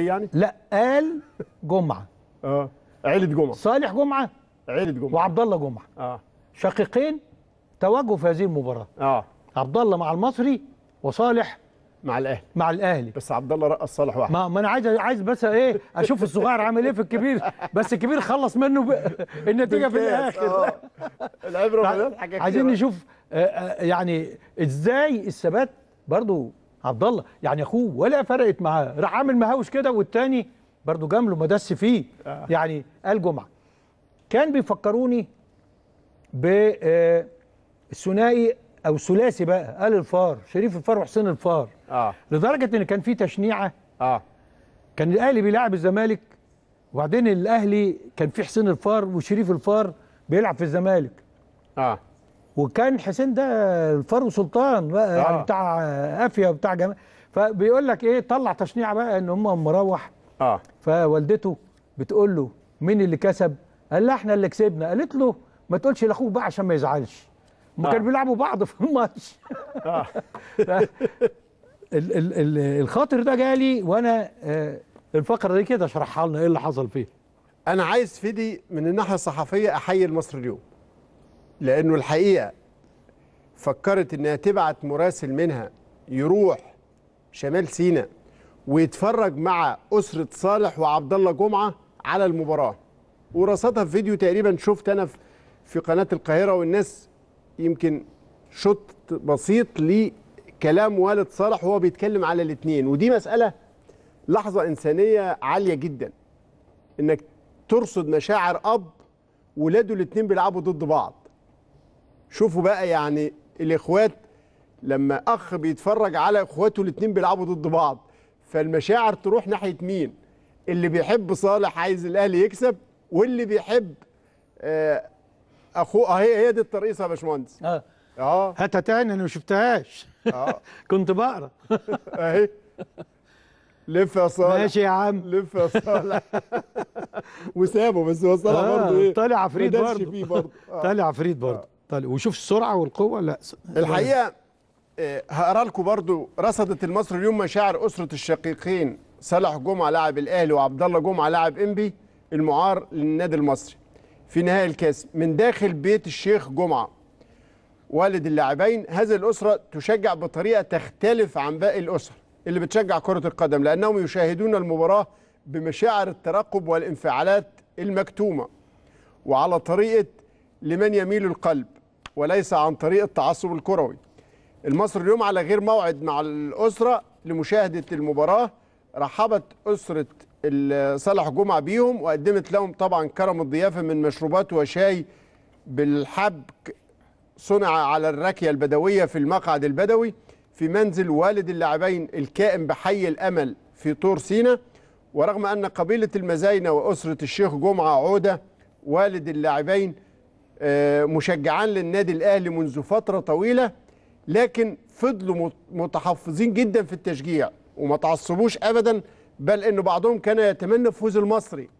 يعني لا قال جمعه اه عيله جمعه صالح جمعه عيله جمعه وعبد الله جمعه اه شقيقين تواجهوا في هذه المباراه اه عبد الله مع المصري وصالح مع الاهلي مع الاهلي بس عبد الله رقص صالح واحد ما, ما انا عايز عايز بس ايه اشوف الصغير عامل ايه في الكبير بس الكبير خلص منه ب... النتيجه في الاخر آه. العبره عايزين نشوف آه، آه، يعني ازاي الثبات برضو عبد الله يعني اخوه ولا فرقت معاه راح عامل مهاوش كده والتاني برضه جامله ما دس فيه آه. يعني قال جمعه كان بيفكروني بالثنائي آه، او ثلاثي بقى قال الفار شريف الفار وحسين الفار اه لدرجه ان كان في تشنيعه اه كان الاهلي بيلاعب الزمالك وبعدين الاهلي كان في حسين الفار وشريف الفار بيلعب في الزمالك اه وكان حسين ده الفرو سلطان بقى آه. يعني بتاع افيا وبتاع جمال فبيقول لك ايه طلع تشنيعه بقى ان هم مروح اه فوالدته بتقول له مين اللي كسب؟ قال لها احنا اللي كسبنا قالت له ما تقولش لاخوك بقى عشان ما يزعلش ما آه. كانوا بيلعبوا بعض في الماتش آه. ال ال ال الخاطر ده جالي وانا آه الفقره دي كده اشرحها لنا ايه اللي حصل فيه انا عايز فيدي من الناحيه الصحفيه احيي مصر اليوم لأنه الحقيقة فكرت إنها تبعت مراسل منها يروح شمال سيناء ويتفرج مع أسرة صالح وعبد الله جمعة على المباراة ورصدها في فيديو تقريبا شفت أنا في قناة القاهرة والناس يمكن شط بسيط لكلام والد صالح وهو بيتكلم على الاثنين ودي مسألة لحظة إنسانية عالية جدا إنك ترصد مشاعر أب ولاده الاثنين بيلعبوا ضد بعض شوفوا بقى يعني الاخوات لما اخ بيتفرج على اخواته الاثنين بيلعبوا ضد بعض فالمشاعر تروح ناحيه مين اللي بيحب صالح عايز الاهلي يكسب واللي بيحب آه، اخوه آه، هي هي دي الترقيصه يا باشمهندس اه اه هات تاني انا ما شفتهاش اه كنت بقرا اهي لف يا صالح ماشي يا عم لف يا صالح وسابه بس هو صالح آه، برضه ايه طالع عفريت برضه طالع عفريت برضه طيب وشوف السرعه والقوه لا الحقيقه آه، هقرا لكم برضو رصدت المصري اليوم مشاعر اسره الشقيقين صالح جمعه لاعب الاهلي وعبد الله جمعه لاعب انبي المعار للنادي المصري في نهائي الكاس من داخل بيت الشيخ جمعه والد اللاعبين هذه الاسره تشجع بطريقه تختلف عن باقي الاسر اللي بتشجع كره القدم لانهم يشاهدون المباراه بمشاعر الترقب والانفعالات المكتومه وعلى طريقه لمن يميل القلب وليس عن طريق التعصب الكروي المصري اليوم على غير موعد مع الأسرة لمشاهدة المباراة رحبت أسرة صالح جمعة بيهم وقدمت لهم طبعا كرم الضيافة من مشروبات وشاي بالحبك صنع على الراكية البدوية في المقعد البدوي في منزل والد اللاعبين الكائن بحي الأمل في طور سينا ورغم أن قبيلة المزاينة وأسرة الشيخ جمعة عودة والد اللاعبين آه، مشجعان للنادي الاهلي منذ فتره طويله لكن فضلوا متحفظين جدا في التشجيع وما تعصبوش ابدا بل ان بعضهم كان يتمنى فوز المصري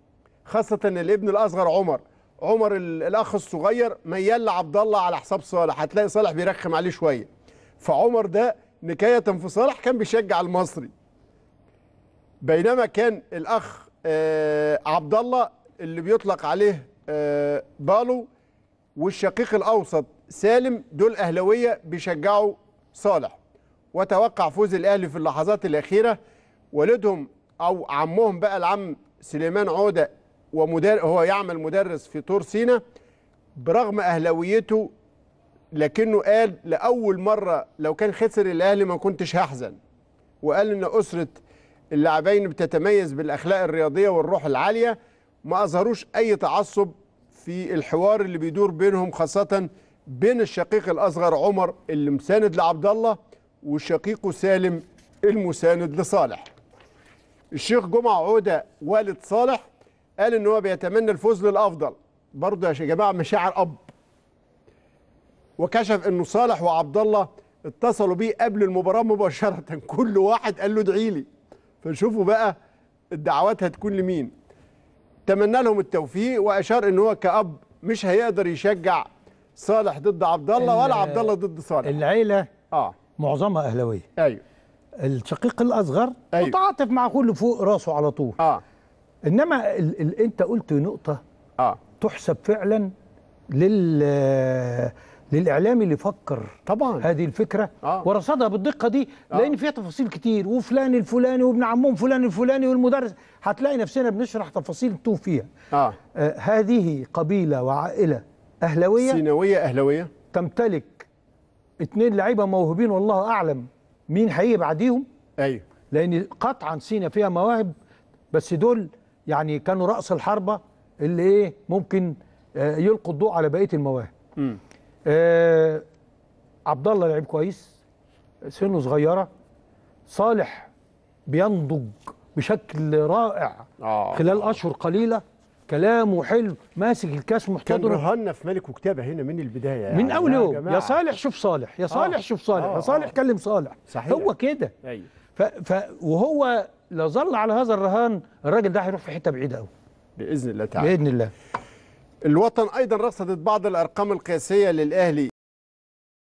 خاصه الابن الاصغر عمر عمر الاخ الصغير ميال لعبد الله على حساب صالح هتلاقي صالح بيرخم عليه شويه فعمر ده نكايه في صالح كان بيشجع المصري بينما كان الاخ آه، عبد الله اللي بيطلق عليه آه، بالو والشقيق الاوسط سالم دول اهلاويه بيشجعوا صالح وتوقع فوز الاهلي في اللحظات الاخيره والدهم او عمهم بقى العم سليمان عوده ومدار هو يعمل مدرس في طور سينا برغم اهلاويته لكنه قال لاول مره لو كان خسر الاهلي ما كنتش هحزن وقال ان اسره اللاعبين بتتميز بالاخلاق الرياضيه والروح العاليه ما اظهروش اي تعصب في الحوار اللي بيدور بينهم خاصة بين الشقيق الأصغر عمر اللي مساند لعبد الله وشقيقه سالم المساند لصالح الشيخ جمعة عودة والد صالح قال ان هو بيتمنى الفوز للأفضل برضه يا جماعة مشاعر أب وكشف انه صالح وعبد الله اتصلوا بيه قبل المباراة مباشرة كل واحد قال له ادعي لي فنشوفوا بقى الدعوات هتكون لمين تمنى لهم التوفيق واشار ان هو كاب مش هيقدر يشجع صالح ضد عبد الله ولا عبد الله ضد صالح العيله اه معظمها اهلاويه ايوه الشقيق الاصغر أيوه. متعاطف مع كل فوق راسه على طول اه انما الـ الـ انت قلت نقطه اه تحسب فعلا لل للاعلامي اللي فكر طبعا هذه الفكره آه. ورصدها بالدقه دي آه. لان فيها تفاصيل كتير وفلان الفلاني وابن عمهم فلان الفلاني والمدرس هتلاقي نفسنا بنشرح تفاصيل توه فيها آه. آه هذه قبيله وعائله اهلاويه سيناويه اهلاويه تمتلك اثنين لعيبه موهوبين والله اعلم مين هيجي بعديهم ايوه لان قطعا سينا فيها مواهب بس دول يعني كانوا راس الحربه اللي ايه ممكن آه يلقوا الضوء على بقيه المواهب م. آه عبد الله لعيب كويس سنه صغيره صالح بينضج بشكل رائع آه. خلال اشهر قليله كلامه حلو ماسك الكاس محتضنه كان في ملك وكتابه هنا من البدايه يعني من اول يوم يا صالح شوف صالح يا صالح آه. شوف صالح آه. يا صالح آه. كلم صالح صحيح. هو كده ايوه ف... ف... وهو ظل على هذا الرهان الراجل ده هيروح في حته بعيده قوي باذن الله تعالى باذن الله الوطن أيضا رصدت بعض الأرقام القياسية للأهلي